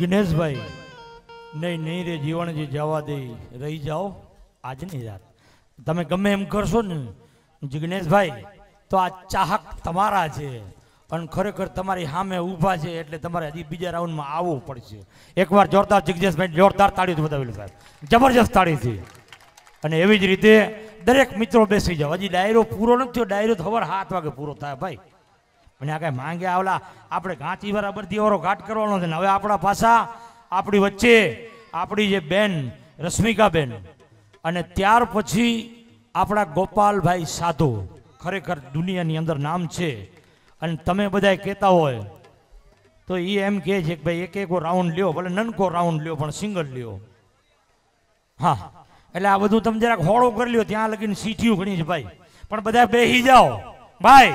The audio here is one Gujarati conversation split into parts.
જિગ્નેશભાઈ નહીં નહીં રે જીવણજી જવા દે રહી જાઓ આજની રાત તમે ગમે એમ કરશો ને જિગ્નેશભાઈ તો આ ચાહક તમારા છે પણ ખરેખર તમારી સામે ઊભા છે એટલે તમારે હજી બીજા રાઉન્ડમાં આવવું પડશે એકવાર જોરદાર જિગ્નેશભાઈ જોરદાર તાળી બતાવેલું સાહેબ જબરજસ્ત તાળીથી અને એવી જ રીતે દરેક મિત્રો બેસી જાઓ હજી ડાયરો પૂરો નથી થયો ડાયરો ખબર સાત વાગે પૂરો થાય ભાઈ અને આ કાંઈ માંગ્યા આવલા આપણે ગાંઠી બરાબર ઓરો ઘાટ કરવાનો છે ને હવે આપણા પાછા આપણી વચ્ચે આપણી જે બેન રશ્મિકાબેન અને ત્યાર પછી આપણા ગોપાલભાઈ સાધુ ખરેખર દુનિયાની અંદર નામ છે અને તમે બધા કહેતા હોય તો એ એમ કહે છે કે ભાઈ એક એકો રાઉન્ડ લ્યો ભલે નનકો રાઉન્ડ લ્યો પણ સિંગલ લ્યો હા એટલે આ બધું તમે જરાક હોળો કરી લ્યો ત્યાં લગીને સીઠિયું ઘણી છે ભાઈ પણ બધા બેહી જાઓ ભાઈ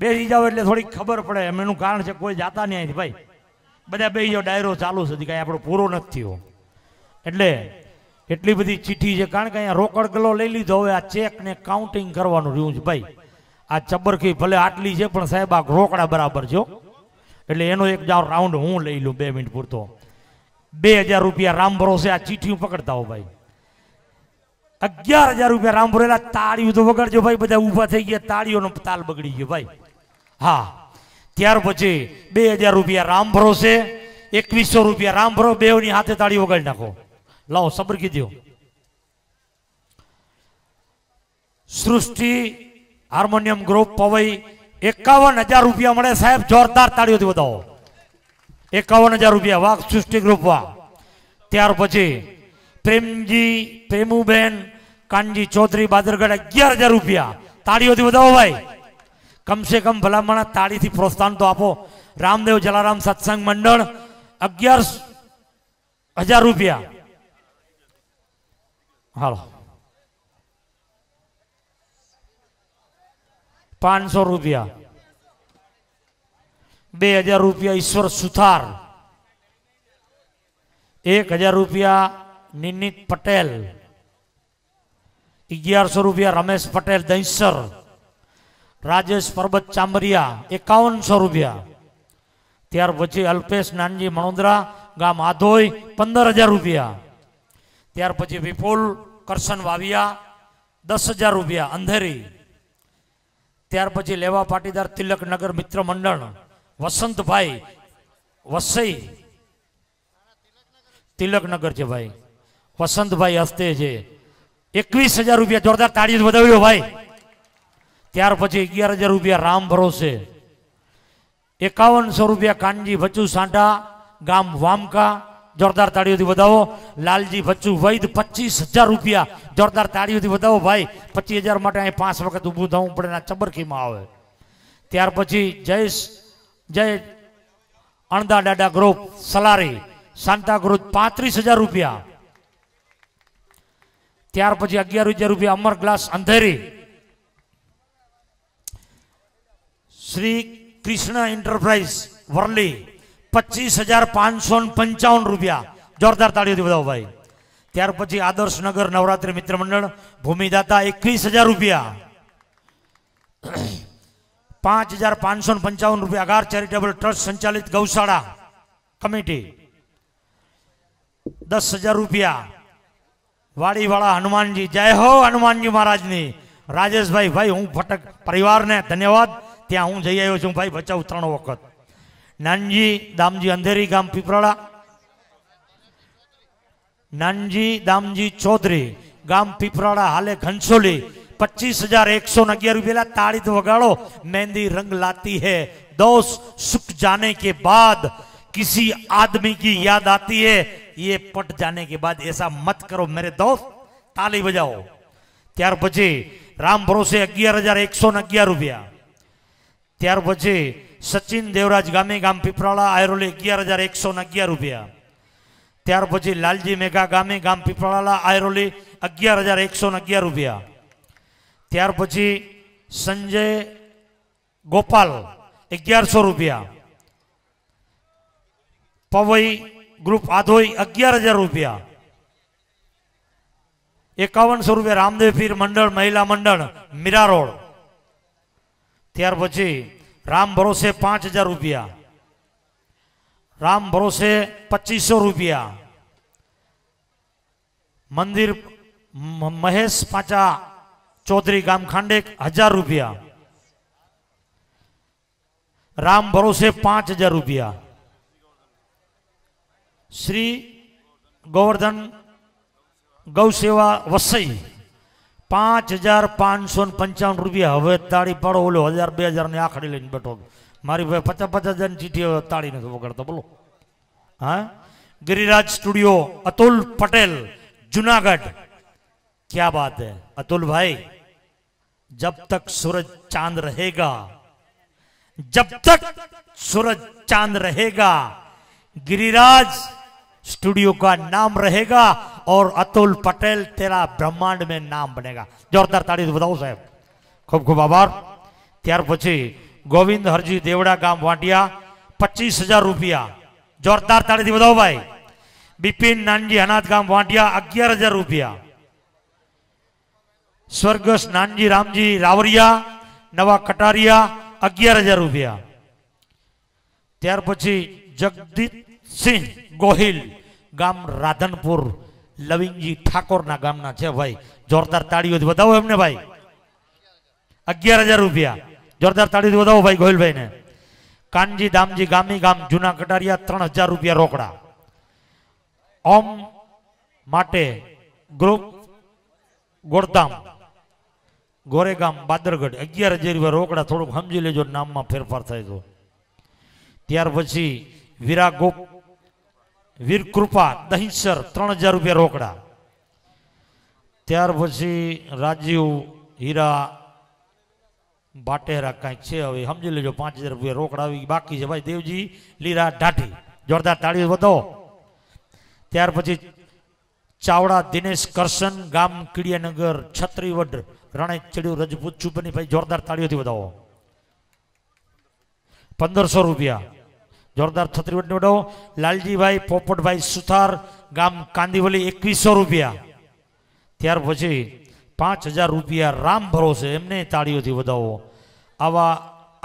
બેસી જાઓ એટલે થોડીક ખબર પડે એમ એનું કારણ છે કોઈ જાતા નહીં ભાઈ બધા બે જાઓ ડાયરો ચાલુ છે કાંઈ આપણો પૂરો નથી થયો એટલે એટલી બધી ચીઠી છે કારણ કે અહીંયા રોકડ ગલો લઈ લીધો હવે આ ચેકને કાઉન્ટિંગ કરવાનું રહ્યું છે ભાઈ આ ચબરખી ભલે આટલી છે પણ સાહેબ આ રોકડા બરાબર છે એટલે એનો એક જાવ રાઉન્ડ હું લઈ લઉં બે મિનિટ પૂરતો બે હજાર રૂપિયા રામ ભરોસે આ ચીઠી પકડતા હો ભાઈ અગિયાર હજાર રૂપિયા રામ ભરેલા તાળીઓ તો વગાડજો ભાઈ બધા ઊભા થઈ ગયા તાળીઓનો તાલ બગડી ગયો ભાઈ हां ત્યાર પછી ₹2000 રામ ભરો છે ₹2100 રામ ભરો દેવ ની હાથે તાળીઓ વગાડી નાખો લાવો સબર્ગી દીયો સૃષ્ટિ હાર્મોનિયમ ગ્રુપ પોવાય ₹51000 મળે સાહેબ જોરદાર તાળીઓથી વધાવો ₹51000 વાક સૃષ્ટિ ગ્રુપ વા ત્યાર પછી પ્રેમજી પ્રેમુ બેન કાંજી ચૌધરી બાજરગડ ₹11000 તાળીઓથી વધાવો ભાઈ કમસે કમ ભલામણા તાળીથી પ્રોત્સાહન તો આપો રામદેવ જલારામ સત્સંગ મંડળ અગિયાર હજાર રૂપિયા હાલો પાંચસો રૂપિયા બે હજાર રૂપિયા ઈશ્વર સુથાર એક હજાર રૂપિયા નિનિત પટેલ અગિયારસો રૂપિયા રમેશ પટેલ દહીસર રાજેશ પરબત ચામરિયા એકાવનસો રૂપિયા ત્યાર પછી અલ્પેશ નાનજી મણોદરા ગામ આધોઈ પંદર હજાર રૂપિયા ત્યાર પછી વિપુલ કરશન વાવિયા દસ હજાર રૂપિયા અંધેરી ત્યાર પછી લેવા પાટીદાર તિલકનગર મિત્ર મંડળ વસંતભાઈ વસઈ તિલકનગર છે ભાઈ વસંતભાઈ હસ્તે છે એકવીસ હજાર રૂપિયા જોરદાર તાળી જ વધાવ્યો ભાઈ त્યાર પછી 11000 રૂપિયા રામ ભરોસે 5100 રૂપિયા કાનજી ભચ્ચુ સાંઠા ગામ વામકા जोरदार તાળીઓથી વધાવો લાલજી ભચ્ચુ વૈદ 25000 રૂપિયા जोरदार તાળીઓથી વધાવો ભાઈ 25000 માટે આ પાંચ વખત ઊભો ધાવું પડે ના ચબરખીમાં આવે ત્યાર પછી જય જય અંડા ડાડા ગ્રુપ સલારી સંતા ગુરુ 35000 રૂપિયા ત્યાર પછી 11000 રૂપિયા અમર ગ્લાસ અંધેરી श्री कृष्णा इंटरप्राइज वर्ली पच्चीस हजार पांच सौ पंचावन रूपया जोरदार ताड़ी बताओ भाई त्यार पी आदर्श नगर नवरात्रि मित्र मंडल भूमिदाता एक हजार रुपया पांच हजार पांच सौ पंचावन रूपया अगार चैरिटेबल ट्रस्ट संचालित गौशाला कमिटी दस हजार रुपया वाड़ी वाला हनुमान जी जय हो हनुमान जी महाराज ने राजेश भाई भाई हूँ फटक परिवार ने धन्यवाद त्या हूँ જઈ आयो भाई बचाव ભચાઉ वक्त नानजी दामजी अंधेरी गाम ગામ नानजी दामजी चौधरी गाम ગામ हाले घनसोली पच्चीस हजार एक सौ अगियार रुपया ताड़ी वगाड़ो मेहंदी रंग लाती है दोस्त सुख जाने के बाद किसी आदमी की याद आती है ये पट जाने के बाद ऐसा मत करो मेरे दोस्त ताली बजाओ त्यार पी राम भरोसे अगियार हजार एक सौ अगियार रुपया त्यार पे सचिन देवराज गामे गाम पीपराला आयरोल अगियार हजार एक सौ अगियार रुपया त्यार पे लालजी मेघा गामे गाम पीपराला आयरोली अगियार हजार एक सौ अगियार रुपया त्यार पे संजय गोपाल अगियार सौ रुपया पवई ग्रुप आधोई अगियार हजार रुपया एकावन सौ रुपया रामदेव पीर मंडल महिला मंडल मीरा रोड त्यार पी राम भरोसे पांच हजार रूपया राम भरोसे पच्चीस सौ रुपया मंदिर महेश पाचा चौधरी गाम खांडे हजार रूपया राम भरोसे पांच हजार रूपया श्री गोवर्धन गौसेवा वसई पांच हजार पांच सौ पंचावन रुपया हम ताड़ी पड़ो बोलो हजार बे ने आखड़ी लाइन बैठो मारी भाई पचास पचास हजार चीठी ताड़ी नहीं वगड़ता बोलो हाँ गिरिराज स्टूडियो अतुल पटेल जूनागढ़ क्या बात है अतुल भाई जब तक सूरज चांद रहेगा जब तक सूरज चांद रहेगा गिरिराज स्टूडियो का नाम रहेगा और अतुल पटेल तेरा ब्रह्मांड में नाम बनेगा जोरदार ताड़ी तो बताओ साहब खूब खूब आभार त्यार गोविंद हरजी देवड़ा गांव वाटिया पच्चीस हजार रूपया जोरदार ताड़ी थी बताओ भाई बिपिन नानजी अनाथ गांव वाटिया अग्यार हजार रुपया स्वर्गस्थ नानजी रामजी रावरिया नवा कटारिया अग्यार हजार रुपया त्यार पी जगदीत सिंह गोहिल गाम राधनपुर લવિંગજી ઠાકોરના ગામના છે ભાઈ જોરદાર તાળીઓથી વધાવો એમને ભાઈ અગિયાર હજાર રૂપિયા જોરદાર તાળીઓથી વધાવો ભાઈ ગોહિલભાઈને કાનજી દામજી ગામી ગામ જૂના કટારિયા ત્રણ હજાર રૂપિયા રોકડા ઓમ માટે ગ્રુપ ગોળધામ ગોરેગામ બાદરગઢ અગિયાર હજાર રૂપિયા રોકડા થોડુંક સમજી લેજો નામમાં ફેરફાર થયો તો ત્યાર પછી વીરાગોપ વીર કૃપા દહીંસર ત્રણ હજાર રૂપિયા રોકડા ત્યાર પછી રાજીવ હીરા બાટેરા કાંઈક છે હવે સમજી લેજો પાંચ હજાર રૂપિયા રોકડા આવી બાકી છે ભાઈ દેવજી લીરા ઢાઠી જોરદાર તાળી વધો ત્યાર પછી ચાવડા દિનેશ કરશન ગામ કીડિયાનગર છત્રીવડ રણે ચડ્યું રજપૂત ચુપની ભાઈ જોરદાર તાળીઓથી વધાવો પંદરસો રૂપિયા જોરદાર છત્રીવટ વડો લાલજીભાઈ પોપટભાઈ સુથાર ગામ કાંદીવલી એકવીસો રૂપિયા ત્યાર પછી પાંચ હજાર રૂપિયા રામ ભરોસે એમને તાળીઓથી વધાવો આવા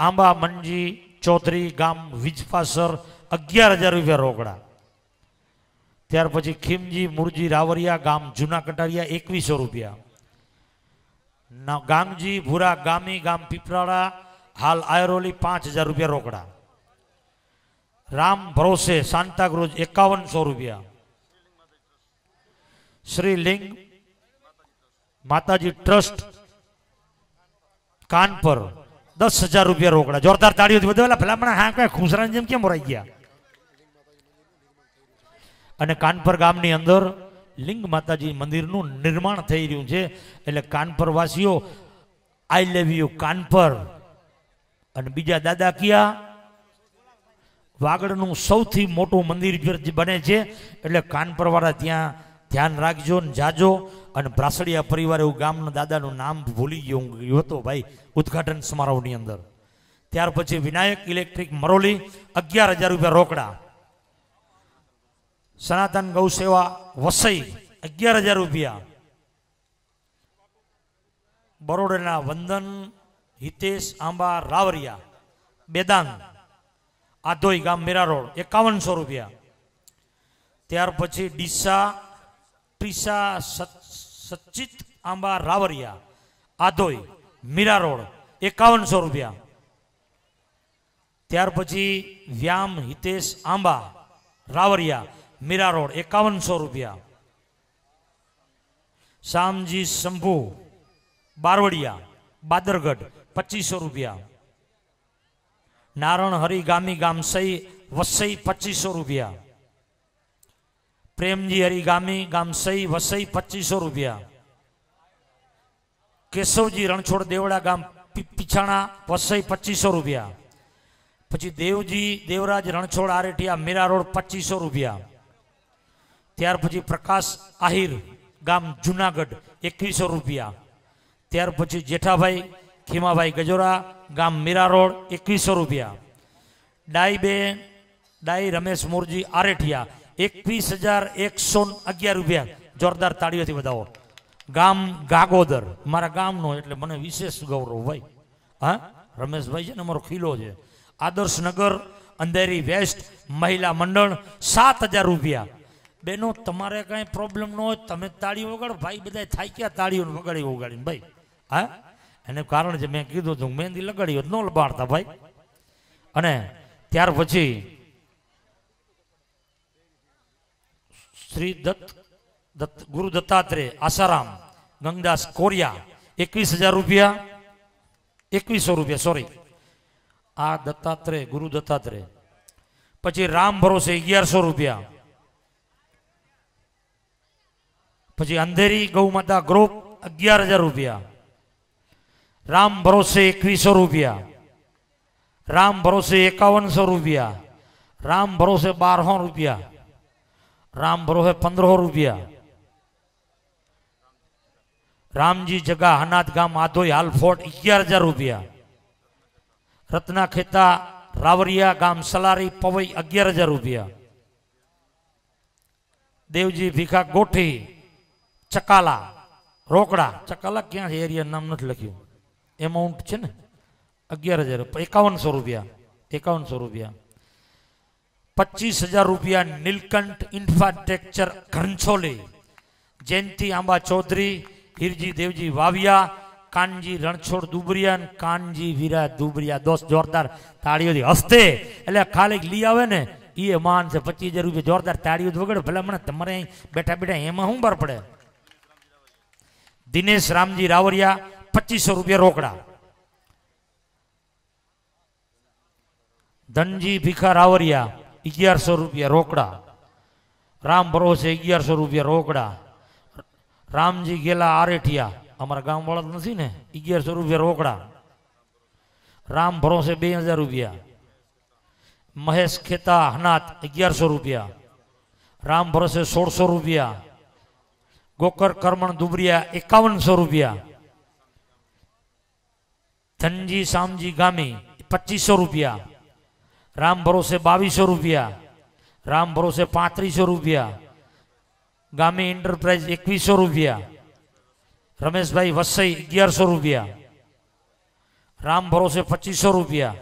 આંબા મંજી ચૌધરી ગામ વિજપાસર અગિયાર હજાર રૂપિયા રોકડા ત્યાર પછી ખીમજી મુરજી રાવરિયા ગામ જૂના કટારિયા એકવીસો રૂપિયા ગામજી ભૂરા ગામી ગામ પીપરાળા હાલ આયરોલી પાંચ હજાર રૂપિયા રોકડા રામ ભરોસે સાંતાક્રુઝ એકાવનસો રૂપિયા શ્રી લિંગ માતાજી ટ્રસ્ટ કાન પર દસ હજાર રૂપિયા રોકડા જોરદાર તાળીઓથી બધા પેલા ભલામણા હા કઈ ખુસરાની જેમ કેમ ભરાઈ ગયા અને કાનપર ગામની અંદર લિંગ માતાજી મંદિરનું નિર્માણ થઈ રહ્યું છે એટલે કાનપર વાસીઓ આઈ લેવ યુ કાનપર અને બીજા દાદા કયા વાગડનું સૌથી મોટું મંદિર બને છે એટલે કાનપરવાળા ત્યાં ધ્યાન રાખજો ને જાજો અને બ્રાસડિયા પરિવાર એવું ગામના દાદાનું નામ ભૂલી ગયો ગયો હતો ભાઈ ઉદઘાટન સમારોહની અંદર ત્યાર પછી વિનાયક ઇલેક્ટ્રિક મરોલી અગિયાર હજાર રૂપિયા રોકડા સનાતન ગૌસેવા વસઈ અગિયાર હજાર રૂપિયા બરોડાના વંદન હિતેશ આંબા રાવરિયા બેદાંગ આધોઈ ગામ મેરા રોડ એકાવનસો રૂપિયા ત્યાર પછી ડીસા ટીસા સચિત આંબા રાવરિયા આધોઈ મીરા રોડ એકાવનસો રૂપિયા ત્યાર પછી વ્યામ હિતેશ આંબા રાવરિયા મીરા રોડ એકાવનસો રૂપિયા શામજી શંભુ બારવડિયા બાદરગઢ પચીસો રૂપિયા નારણ હરિગામી ગામી ગામ સહી વસઈ પચીસો રૂપિયા પ્રેમજી હરિગામી ગામી ગામ સહી વસઈ પચીસો રૂપિયા કેશવજી રણછોડ દેવડા ગામ પીછાણા વસઈ પચીસો રૂપિયા પછી દેવજી દેવરાજ રણછોડ આરેઠિયા મીરા રોડ પચીસો રૂપિયા ત્યાર પછી પ્રકાશ આહિર ગામ જુનાગઢ એકવીસો રૂપિયા ત્યાર પછી જેઠાભાઈ ખીમાભાઈ ગજોરા ગામ મીરા રોડ એકવીસો રૂપિયા ડાઈબેન ડાઈ રમેશ મોરજી આરેઠિયા એકવીસ હજાર એકસો અગિયાર રૂપિયા જોરદાર તાળીઓથી બતાવો ગામ ગાગોદર મારા ગામનો એટલે મને વિશેષ ગૌરવ ભાઈ હા રમેશભાઈ છે ને અમારો ખીલો છે આદર્શનગર અંધેરી વેસ્ટ મહિલા મંડળ સાત હજાર રૂપિયા બેનો તમારે કાંઈ પ્રોબ્લેમ ન હોય તમે તાળી વગાડો ભાઈ બધા થાય ક્યાં તાળીઓ વગાડી વગાડીને ભાઈ હા એને કારણ છે મેં કીધું હતું મહેંદી લગાડી ન લબાડતા ભાઈ અને ત્યાર પછી શ્રી દત્ત દત્ત ગુરુ દત્તાત્રેય આસારામ ગંગદાસ કોરિયા એકવીસ હજાર રૂપિયા એકવીસો રૂપિયા સોરી આ દત્તાત્રેય ગુરુ દત્તાત્રેય પછી રામ ભરોસે અગિયારસો રૂપિયા પછી અંધેરી ગૌમાતા ગ્રુપ અગિયાર હજાર રૂપિયા राम भरोसे एकवीसो रुपया राम भरोसे एकावन सौ रुपया राम भरोसे बारह रुपया राम भरोसे पंद्रह रुपया राम जी जगह हनाथ गांव माधोई हाल फोर्ट इक्यार हजार रूपया रत्ना खेता रावरिया गांव सलारी पवई अग्यार हजार रुपया देवजी भिखा गोठी चकाला रोकड़ा चकाला क्या एरिया नाम नहीं लिखू एमाउंट है अगियार हज़ार एकावन सौ रुपया एकावन सौ रुपया पच्चीस हजार रुपया नीलकंठ इंफ्रास्ट्रक्चर घनछोले जयंती आंबा चौधरी हिरजी देवजी वाविया कानजी रणछोड़ दुबरिया कानजी वीरा दुबरिया दोस्त जोरदार ताड़ियों हस्ते एले खाली ली आए ने ये मान से पच्चीस हजार रुपया जोरदार ताड़ियों वगड़े भले मैं तमरे बैठा बैठा एम हूं बर पड़े दिनेश रामजी रावरिया पच्चीस सौ रुपया रोकड़ा धनजी भिखा रावरिया अग्यार सौ रुपया रोकड़ा राम भरोसे अग्यार सौ रुपया रोकड़ा रामजी गेला आरेठिया अमरा गाम वाला तो नहीं अग्यार सौ रुपया रोकड़ा राम भरोसे बे हजार रुपया महेश खेता हनाथ अग्यार सौ रुपया राम भरोसे सोलह सौ रुपया गोकर करमण दुबरिया एकावन सौ रुपया धनजी जी गामी पच्चीस सौ रुपया राम भरोसे बावीस सौ रुपया राम भरोसे पात्री सौ रुपया गामी एंटरप्राइज एकवीस सौ रुपया रमेश भाई वसई अगियार सौ रुपया राम भरोसे पच्चीस सौ रुपया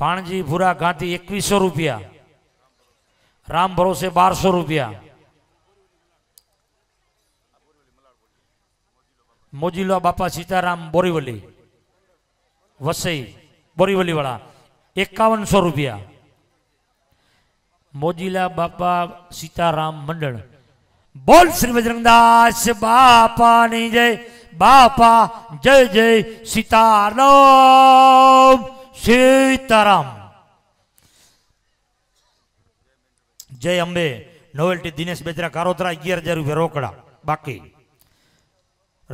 भाणजी भूरा गांधी एकवीस सौ रुपया राम भरोसे बारह सौ रुपया मोजीलो बापा सीताराम बोरीवली वसई बोरीवली वाला एक सौ रुपया मोजिला बापा सीताराम मंडल बोल श्री बजरंगदास बापा नहीं जय बापा जय जय सीताराम सीताराम जय अंबे नोवेल्टी दिनेश बेचरा कारोतरा अगियार हजार रुपया रोकड़ा बाकी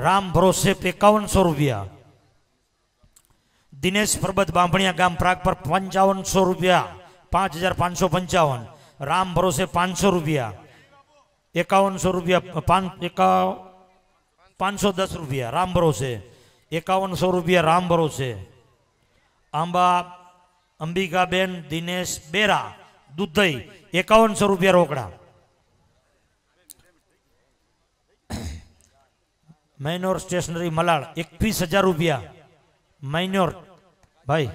राम भरोसे पे एकावन सौ रुपया दिनेश पर्वत बांभिया गाम प्राग पर पंचावन सौ रुपया पांच हजार पांच सौ पंचावन राम भरोसे पांच सौ रुपया एकावन सौ रुपया पांच सौ दस रुपया राम भरोसे एकावन सौ रुपया राम भरोसे आंबा अंबिकाबेन दिनेश बेरा दुधई एकावन सौ रुपया रोकड़ा मैनोर स्टेशनरी मलाड़ एक हजार रुपया माइनोर भाई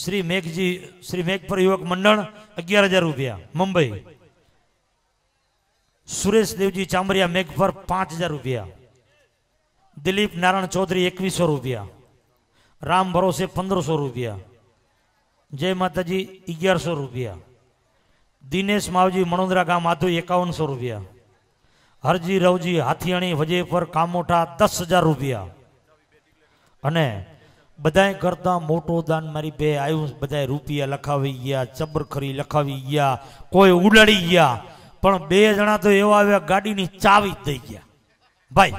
श्री मेघ जी श्री मेघ पर युवक मंडल अग्यार हजार रूपया मुंबई सुरेश देव जी चामरिया मेघ पर पांच हजार रुपया दिलीप नारायण चौधरी एक सौ रुपया राम भरोसे पंद्रह सौ रुपया जय माता जी ग्यारह सौ रुपया दिनेश मावजी मणोदरा गांव माधु इक्यावन सौ रुपया हरजी रवजी हाथियाणी वजेपर कामोठा दस हजार रुपया બધાય કરતાં મોટો દાન મારી બે આવ્યું બધાય રૂપિયા લખાવી ગયા ચબરખરી લખાવી ગયા કોઈ ઉડાડી ગયા પણ બે જણા તો એવા આવ્યા ગાડીની ચાવી દઈ ગયા ભાઈ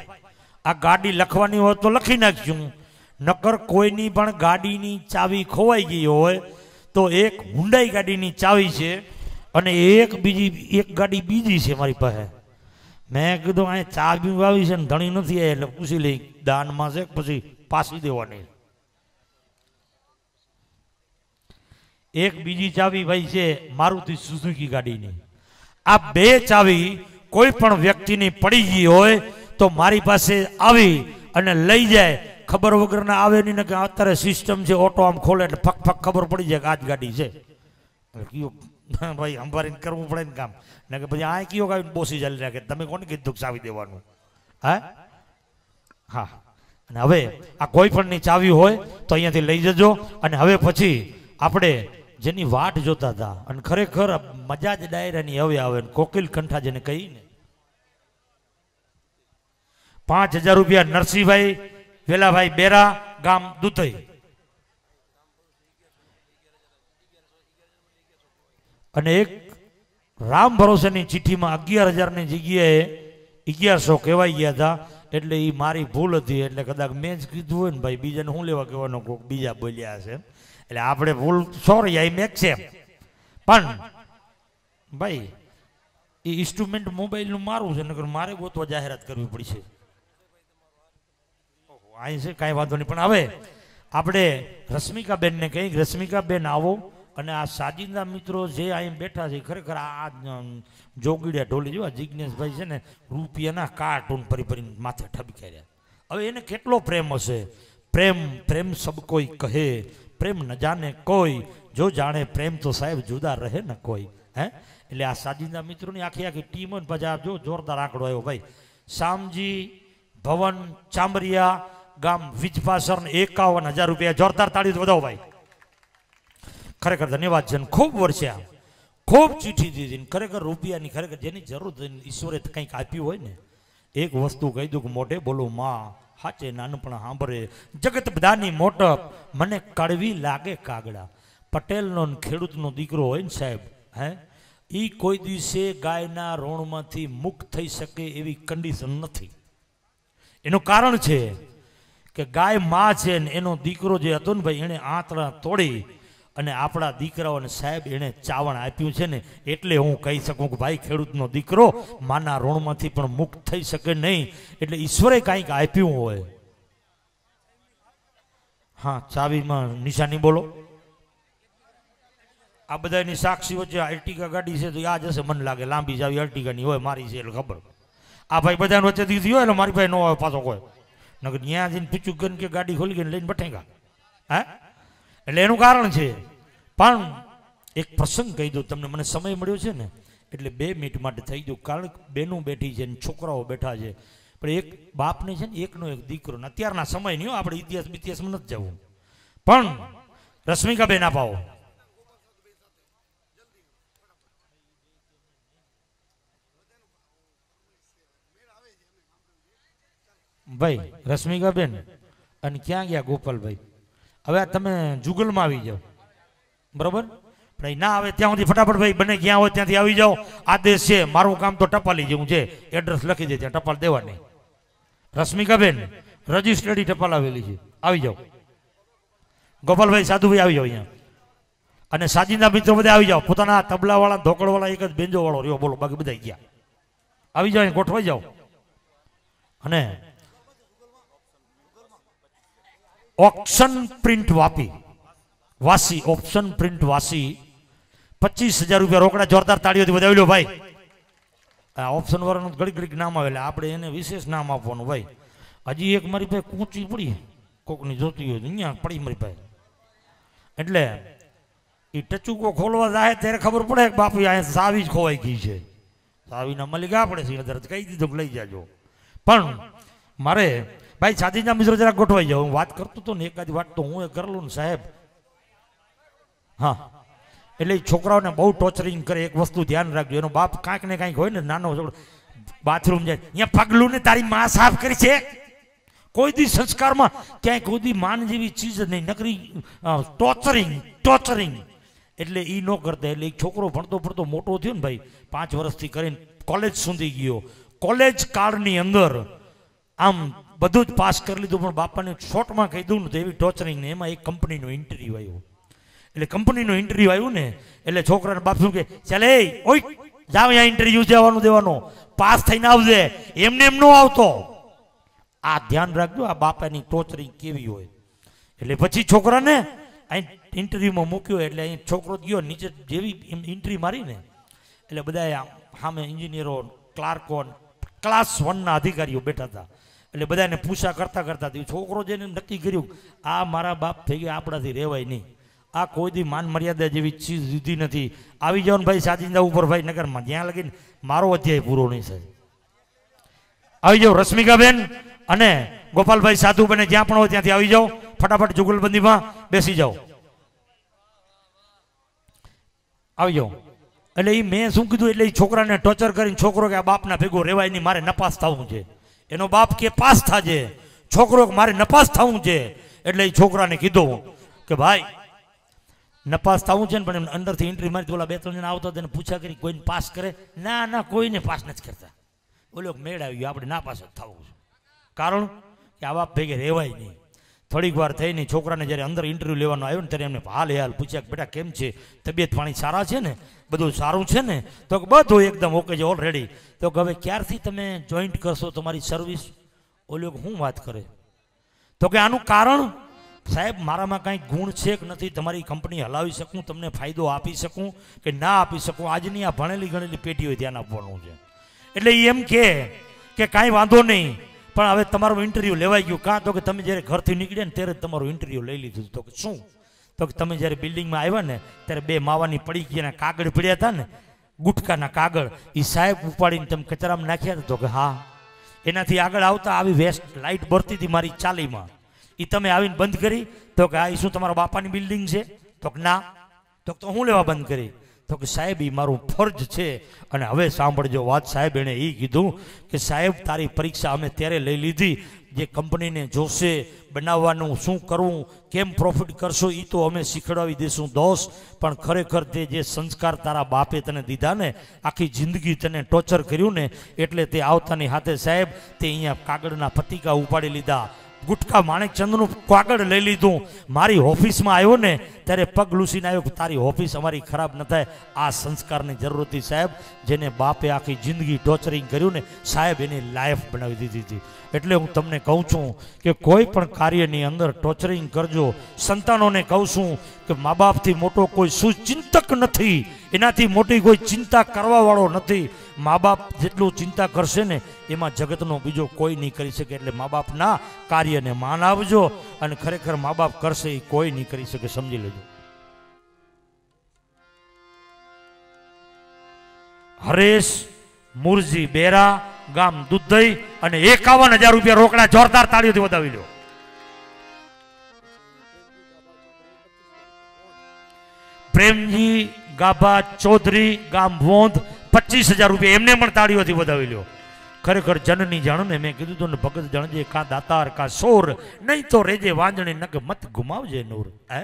આ ગાડી લખવાની હોય તો લખી નાખશું નકર કોઈની પણ ગાડીની ચાવી ખોવાઈ ગઈ હોય તો એક હુંડાઈ ગાડીની ચાવી છે અને એક બીજી એક ગાડી બીજી છે મારી પાસે મેં કીધું અહીંયા બી આવી છે ને ધણી નથી એટલે પૂછી લઈ દાનમાં છે પછી પાછી દેવાની એક બીજી ચાવી ભાઈ છે મારુતિ સુઝુકી ગાડીની આ બે ચાવી કોઈ પણ વ્યક્તિની પડી ગઈ હોય તો મારી પાસે આવી અને લઈ જાય ખબર વગર વગરના આવે નહીં કે અત્યારે સિસ્ટમ છે ઓટો આમ ખોલે એટલે ફક ફક ખબર પડી જાય કે આ જ ગાડી છે ભાઈ અંબારીને કરવું પડે ને કામ ને કે પછી આ કયો ગાડી બોસી ચાલી રાખે તમે કોને કીધું ચાવી દેવાનું હા હા અને હવે આ કોઈ પણની ચાવી હોય તો અહીંયાથી લઈ જજો અને હવે પછી આપણે જેની વાટ જોતા હતા અને ખરેખર મજા જ ડાયરાની હવે આવે કોકિલ કંઠા જેને કહીને પાંચ હજાર રૂપિયા નરસિંહભાઈ વેલાભાઈ બેરા ગામ દુધઈ અને એક રામ ભરોસાની ચિઠ્ઠીમાં અગિયાર હજારની જગ્યાએ અગિયારસો કહેવાઈ ગયા હતા એટલે એ મારી ભૂલ હતી એટલે કદાચ મેં જ કીધું હોય ને ભાઈ બીજાને શું લેવા કહેવાનો કોક બીજા બોલ્યા હશે એટલે આપણે ભૂલ સોરી આઈ મેક છે પણ ભાઈ એ ઇન્સ્ટ્રુમેન્ટ મોબાઈલનું મારું છે નકર મારે ગોતવા જાહેરાત કરવી પડશે અહીં છે કાંઈ વાંધો નહીં પણ હવે આપણે રશ્મિકાબેનને કહી રશ્મિકાબેન આવો અને આ સાજિંદા મિત્રો જે અહીં બેઠા છે ખરેખર આ જોગીડિયા ઢોલી જેવા જિજ્ઞેશભાઈ છે ને રૂપિયાના કાર્ટૂન ફરી ફરીને માથે ઠબકાર્યા હવે એને કેટલો પ્રેમ હશે પ્રેમ પ્રેમ સબ કોઈ કહે પ્રેમ ન જાને કોઈ જો જાણે પ્રેમ તો સાહેબ જુદા રહે ને કોઈ હે એટલે આ સાજીદના મિત્રોની આખી આખી ટીમ જ જો જોરદાર આંકડો આવ્યો ભાઈ શામજી ભવન ચામરિયા ગામ વિજપાસર એકાવન હજાર રૂપિયા જોરદાર તાળી વધાવો ભાઈ ખરેખર ધન્યવાદ જન ખૂબ વર્ષે આમ ખૂબ ચીઠી દીધી ખરેખર રૂપિયાની ખરેખર જેની જરૂર ઈશ્વરે કંઈક આપ્યું હોય ને એક વસ્તુ કહી દઉં કે મોઢે બોલો માં હાચે નાનપણ સાંભળે જગત બધાની મોટપ મને કડવી લાગે કાગડા પટેલનો ખેડૂતનો દીકરો હોય ને સાહેબ હે એ કોઈ દિવસે ગાયના રોણમાંથી મુક્ત થઈ શકે એવી કન્ડિશન નથી એનું કારણ છે કે ગાય મા છે ને એનો દીકરો જે હતો ને ભાઈ એણે આંતરા તોડી અને આપણા દીકરાઓને સાહેબ એણે ચાવણ આપ્યું છે ને એટલે હું કહી શકું કે ભાઈ ખેડૂતનો દીકરો માના ઋણમાંથી પણ મુક્ત થઈ શકે નહીં એટલે ઈશ્વરે કાંઈક આપ્યું હોય હા ચાવીમાં નિશાની બોલો આ બધાની સાક્ષી વચ્ચે અર્ટિકા ગાડી છે તો યાદ હશે મને લાગે લાંબી જાવી અર્ટિકાની હોય મારી છે એટલે ખબર આ ભાઈ બધાની વચ્ચે દીધી હોય એટલે મારી ભાઈ ન હોય પાછો કોઈ નગર ત્યાં પીચું પૂછ્યું કે ગાડી ખોલી ગઈ લઈને બઠેગા હે એટલે એનું કારણ છે પણ એક પ્રસંગ કહી દો તમને મને સમય મળ્યો છે ને એટલે બે મિનિટ માટે થઈ ગયું કારણ કે બેનું બેઠી છે ને છોકરાઓ બેઠા છે પણ એક બાપને છે ને એકનો એક દીકરો અત્યારના સમય નહીં આપણે ઇતિહાસ ઇતિહાસમાં નથી જવું પણ રશ્મિકાબેન આપાવો ભાઈ રશ્મિકાબેન અને ક્યાં ગયા ગોપાલભાઈ હવે તમે જુગલમાં આવી જાઓ બરોબર પણ ના આવે ત્યાં સુધી ફટાફટ ભાઈ બને ક્યાં હોય ત્યાંથી આવી જાઓ આદેશ છે મારું કામ તો ટપાલી જેવું છે એડ્રેસ લખી દે ત્યાં ટપાલ દેવાની રશ્મિકાબેન રજિસ્ટર્ડી ટપાલ આવેલી છે આવી જાઓ ગોપાલભાઈ સાધુભાઈ આવી જાઓ અહીંયા અને સાજીના મિત્રો બધા આવી જાઓ પોતાના તબલાવાળા ધોકડવાળા એક જ બેંજોવાળો રહ્યો બોલો બાકી બધા ગયા આવી જાઓ ગોઠવાઈ જાઓ અને ઓપ્શન પ્રિન્ટ વાપી વાસી ઓપ્શન પ્રિન્ટ વાસી પચીસ હજાર રૂપિયા રોકડા જોરદાર તાળીઓથી વધાવી લો ભાઈ આ ઓપ્શન વાળાનું ઘડી ઘડીક નામ આવે એટલે આપણે એને વિશેષ નામ આપવાનું ભાઈ હજી એક મારી ભાઈ કૂંચી પડી કોકની જોતી હોય અહીંયા પડી મારી ભાઈ એટલે એ ટચુકો ખોલવા જાય ત્યારે ખબર પડે કે બાપુ અહીંયા સાવી જ ખોવાઈ ગઈ છે સાવીના મલિક આપણે છે કહી દીધું લઈ જાજો પણ મારે ભાઈ સાજીના મિત્રો જરા ગોઠવાઈ જાવ હું વાત કરતો હતો ને એકાદ વાત તો હું એ કરલું ને સાહેબ હા એટલે છોકરાઓને બહુ ટોચરિંગ કરે એક વસ્તુ ધ્યાન રાખજો એનો બાપ કાંઈક ને કાંઈક હોય ને નાનો છોકરો બાથરૂમ જાય અહીંયા પગલું ને તારી માં સાફ કરી છે કોઈ દી સંસ્કારમાં ક્યાંય કોઈ દી માન જેવી ચીજ નહીં નકરી ટોચરિંગ ટોચરિંગ એટલે એ ન કરતા એટલે છોકરો ભણતો ભણતો મોટો થયો ને ભાઈ પાંચ વર્ષથી કરીને કોલેજ સુધી ગયો કોલેજ કાળની અંદર આમ બધું જ પાસ કરી લીધું પણ બાપાને શોર્ટમાં કહી દઉં ને તો એવી ટોચરિંગ ને એમાં એક કંપનીનો ઇન્ટરવ્યુ આવ્યો એટલે કંપનીનો ઇન્ટરવ્યુ આવ્યું ને એટલે છોકરાને બાપ શું કે ચાલે ઓય જાવ અહીંયા ઇન્ટરવ્યુ જવાનું દેવાનું પાસ થઈને આવજે એમને એમ ન આવતો આ ધ્યાન રાખજો આ બાપાની ટોચરિંગ કેવી હોય એટલે પછી છોકરાને અહીં ઇન્ટરવ્યુમાં મૂક્યો એટલે અહીં છોકરો ગયો નીચે જેવી ઇન્ટરવ્યૂ મારીને એટલે બધા સામે ઇન્જિનિયરો ક્લાર્કો ક્લાસ વનના અધિકારીઓ બેઠા હતા એટલે બધાને પૂછા કરતા કરતા થયું છોકરો જેને નક્કી કર્યું આ મારા બાપ થઈ ગયા આપણાથી રહેવાય નહીં આ કોઈ દી માન મર્યાદા જેવી ચીજ લીધી નથી આવી જાવ ભાઈ સાચીંદા ઉપર ભાઈ નગરમાં જ્યાં લગીને મારો અધ્યાય પૂરો નહીં સાહેબ આવી જાઓ રશ્મિકાબેન અને ગોપાલભાઈ સાધુ બને જ્યાં પણ હોય ત્યાંથી આવી જાઓ ફટાફટ જુગલબંધીમાં બેસી જાઓ આવી જાઓ એટલે એ મેં શું કીધું એટલે એ છોકરાને ટોર્ચર કરીને છોકરો કે આ બાપના ભેગો રહેવાય નહીં મારે નપાસ થવું છે એનો બાપ કે પાસ થાજે છોકરો મારે નપાસ થવું છે એટલે એ છોકરાને કીધું કે ભાઈ નપાસ થવું છે ને પણ એમને અંદરથી એન્ટ્રી મારી ઓલા બે ત્રણ જણા આવતા તેને પૂછા કરી કોઈને પાસ કરે ના ના કોઈને પાસ નથી કરતા બોલો મેળ આવ્યું આપણે ના પાસ જ થવું કારણ કે આ બાપ ભેગે રહેવાય નહીં થોડીક વાર થઈને છોકરાને જ્યારે અંદર ઇન્ટરવ્યૂ લેવાનો આવ્યો ને ત્યારે એમને હાલ હાલ પૂછ્યા કે બેટા કેમ છે તબિયત પાણી સારા છે ને બધું સારું છે ને તો બધું એકદમ ઓકે છે ઓલરેડી તો કે હવે ક્યારથી તમે જોઈન્ટ કરશો તમારી સર્વિસ ઓલ્યો હું વાત કરે તો કે આનું કારણ સાહેબ મારામાં કાંઈ ગુણ છે કે નથી તમારી કંપની હલાવી શકું તમને ફાયદો આપી શકું કે ના આપી શકું આજની આ ભણેલી ગણેલી પેઢીઓ ધ્યાન આપવાનું છે એટલે એમ કે કાંઈ વાંધો નહીં પણ હવે તમારું ઇન્ટરવ્યુ લેવાઈ ગયું કાં તો કે તમે જ્યારે ઘરથી નીકળ્યા ને ત્યારે તમારું ઇન્ટરવ્યૂ લઈ લીધું તો કે શું તો કે તમે જ્યારે બિલ્ડિંગમાં આવ્યા ને ત્યારે બે માવાની પડી ગયાના કાગળ પડ્યા હતા ને ગુટકાના કાગળ એ સાહેબ ઉપાડીને તમે કચરામાં નાખ્યા હતા તો કે હા એનાથી આગળ આવતા આવી વેસ્ટ લાઇટ ભરતી હતી મારી ચાલીમાં એ તમે આવીને બંધ કરી તો કે આ શું તમારા બાપાની બિલ્ડિંગ છે તો કે ના તો હું લેવા બંધ કરી તો કે સાહેબ એ મારું ફર્જ છે અને હવે સાંભળજો વાત સાહેબ એણે એ કીધું કે સાહેબ તારી પરીક્ષા અમે ત્યારે લઈ લીધી જે કંપનીને જોશે બનાવવાનું શું કરવું કેમ પ્રોફિટ કરશો એ તો અમે શીખડાવી દઈશું દોષ પણ ખરેખર તે જે સંસ્કાર તારા બાપે તને દીધા ને આખી જિંદગી તને ટોર્ચર કર્યું ને એટલે તે આવતાની હાથે સાહેબ તે અહીંયા કાગળના પતિકા ઉપાડી લીધા ગુટકા માણેકચંદનું કાગળ લઈ લીધું મારી ઓફિસમાં આવ્યો ને ત્યારે પગ લૂસીને આવ્યો તારી ઓફિસ અમારી ખરાબ ન થાય આ સંસ્કારની જરૂર હતી સાહેબ જેને બાપે આખી જિંદગી ટોચરિંગ કર્યું ને સાહેબ એની લાઈફ બનાવી દીધી હતી એટલે હું તમને કહું છું કે કોઈ પણ કાર્યની અંદર ટોચરિંગ કરજો સંતાનોને કહું છું કે મા બાપથી મોટો કોઈ સુચિંતક નથી એનાથી મોટી કોઈ ચિંતા કરવાવાળો નથી મા બાપ જેટલું ચિંતા કરશે ને એમાં જગતનો બીજો કોઈ નહીં કરી શકે એટલે મા બાપના કાર્યને માન આપજો અને ખરેખર મા બાપ કરશે એ કોઈ નહીં કરી શકે સમજી લેજો હરેશ મુરજી બેરા ગામ દુધઈ અને એકાવન હજાર રૂપિયા રોકડા જોરદાર તાળીઓથી વધાવી લો પ્રેમજી गाभा चौधरी गाम वोंद पच्चीस हजार रुपये एमने ताड़ियों थी बदावी लो खरेखर जन जान ने मैं कीधु तू भगत जन का दाता का सोर नहीं तो रेजे वाजने नग मत गुमावजे नूर है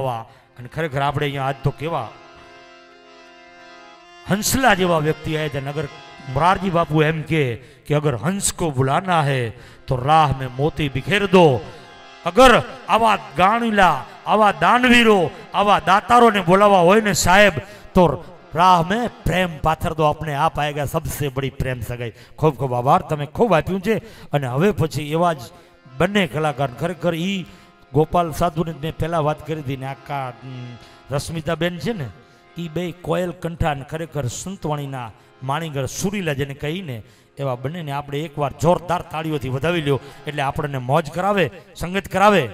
आवा खरेखर आप आज तो के हंसला जेवा व्यक्ति आए थे नगर मुरारजी बापू एम के, के अगर हंस को बुलाना है तो राह में मोती बिखेर दो અગર આવા ગાણીલા આવા દાનવીરો આવા દાતારોને બોલાવવા હોય ને સાહેબ તો રાહ મેં પ્રેમ પાથર દો આપણે આ પાયગા સબસે બડી પ્રેમ સગાઈ ખૂબ ખૂબ આભાર તમે ખૂબ આપ્યું છે અને હવે પછી એવા જ બંને કલાકાર ખરેખર એ ગોપાલ સાધુની મેં પહેલાં વાત કરી હતી ને આખા રશ્મિતાબેન છે ને એ બે કોયલ કંઠાન ખરેખર સંતવાણીના માણીગર સુરીલા જેને કહીને એવા બંનેને આપણે એકવાર જોરદાર તાળીઓથી વધાવી લ્યો એટલે આપણને મોજ કરાવે સંગત કરાવે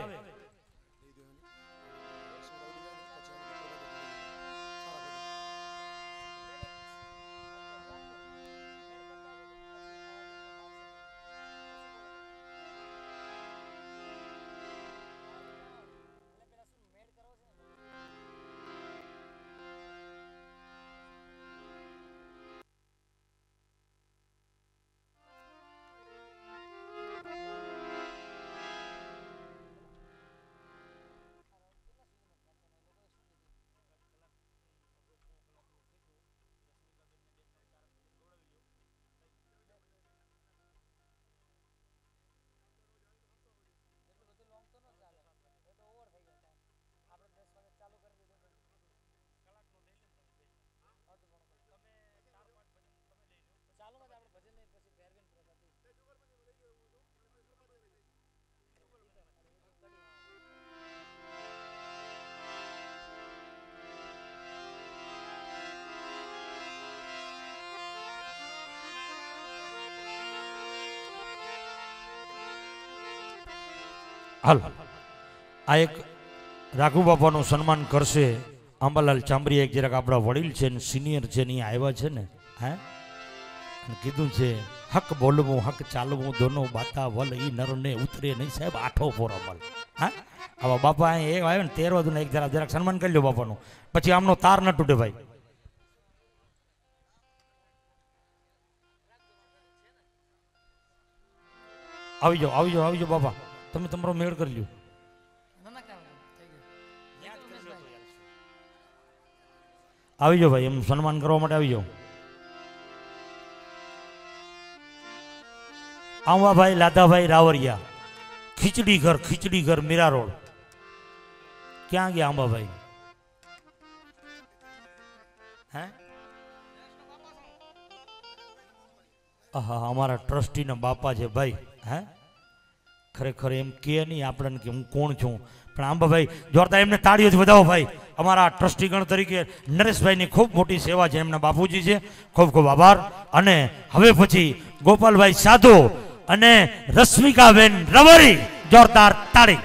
હાલ આ એક રાઘુ બાપાનું સન્માન કરશે અંબાલાલ ચાંબરી એક જરાક આપણા વડીલ છે ને સિનિયર છે ને આવ્યા છે ને હે કીધું છે હક બોલવું હક ચાલવું દોનો બાતા વલ ઈ નરને ઉતરે નહીં સાહેબ આઠો ફોર અમલ હા આવા બાપા અહીં એ આવ્યો ને તેર વધુ એક જરા જરાક સન્માન કરી લો બાપાનું પછી આમનો તાર ન તૂટે ભાઈ આવી જાઓ આવી જાઓ આવી જાઓ બાપા તમે તમારો મેળ કરી લ્યો આવી જાઓ ભાઈ એમ સન્માન કરવા માટે આવી જાઓ આંવાભાઈ લાદાભાઈ રાવરિયા ખીચડી ઘર ખીચડી ઘર મીરા રોડ ક્યાં ગયા આંબાભાઈ હે હા અમારા ટ્રસ્ટીના બાપા છે ભાઈ હે ખરેખર એમ કે નહીં આપણને કે હું કોણ છું પણ આંબાભાઈ જોરદાર એમને તાળીઓ જ વધાવો ભાઈ અમારા ટ્રસ્ટીગણ તરીકે નરેશભાઈની ખૂબ મોટી સેવા છે એમના બાપુજી છે ખૂબ ખૂબ આભાર અને હવે પછી ગોપાલભાઈ સાધુ અને રશ્મિકાબેન રવરી જોરદાર તાળી